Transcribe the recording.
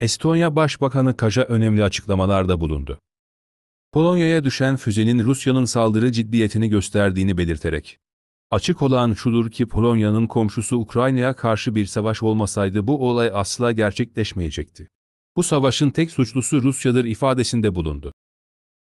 Estonya Başbakanı Kaja önemli açıklamalarda bulundu. Polonya'ya düşen füzenin Rusya'nın saldırı ciddiyetini gösterdiğini belirterek. Açık olan şudur ki Polonya'nın komşusu Ukrayna'ya karşı bir savaş olmasaydı bu olay asla gerçekleşmeyecekti. Bu savaşın tek suçlusu Rusya'dır ifadesinde bulundu.